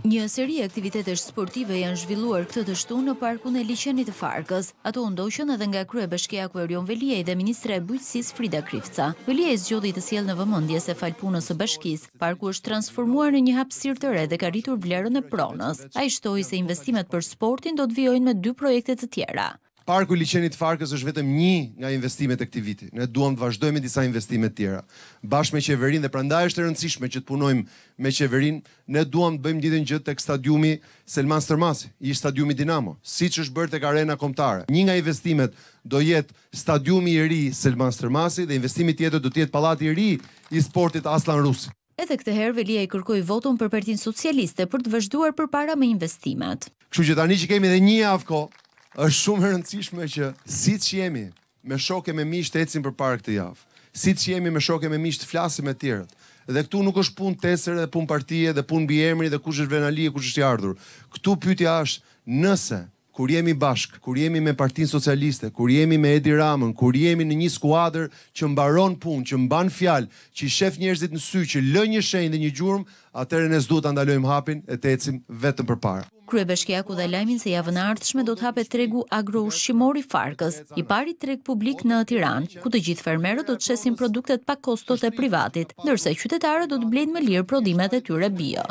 Një seri aktivitetesh sportive janë zhvilluar këtë të shtu në parkun e liqenit të farkës. Ato ndoshën edhe nga krye bëshkja kërion Veliej dhe Ministre e Bujtësis Frida Krifca. Veliej zgjodhi të siel në vëmëndje se falpunës së bëshkis. Parku është transformuar në një hapsir të re dhe ka rritur vlerën e pronës. A i shtoj se investimet për sportin do të vjojnë me dy projekte të tjera. Parku i Farkës është vetëm një nga investimet e këtij viti. Ne duam të vazhdojmë me disa investime të tjera. Bashkë me qeverinë dhe prandaj është e rëndësishme që të punojmë me qeverinë. Ne duam të bëjmë ditën gjithë tek stadiumi Selman Stërmasi, i stadiumit Dinamo, siç është bërë tek Arena Kombëtare. Një nga investimet do jetë stadiumi i ri Selman Stërmasi dhe investimi tjetër do të jetë pallati i ri i sportit Aslan Rusi. Edhe këtë herë Velia i kërkoi votën për Partinë Socialiste për të vazhduar përpara me investimet. Kështu që tani që kemi edhe një javë kohë është shumë e rëndësishme që siç jemi me shokë me miq të ecim për parë këtë javë. Siç jemi me shokë me miq të flasim me të tjerët. Dhe këtu nuk është punë tesër dhe punë partie dhe punë mbiemri dhe kush është venali e kush është i ardhur. Ktu pyetja është nëse kur jemi bashk, kur jemi me Partin Socialiste, kur jemi me Edi Ramën, kur jemi në një skuadër që mbaron punë, që mban fjalë, që i shef njerëzit në sy, që lë një shenjë dhe një gjurmë, atëherë ne s'duhet ta ndalojmë hapin e të ecim vetëm përpara. Kryebashkiaku dha lajmin se javën e ardhshme do të hapet tregu agroushqimor i Farkës, i pari treg publik në Tiranë, ku të gjithë fermerët do të shesin produktet pa kostot e privatit, ndërsa qytetarët do të blejnë më lirë prodhimet e tyre bio.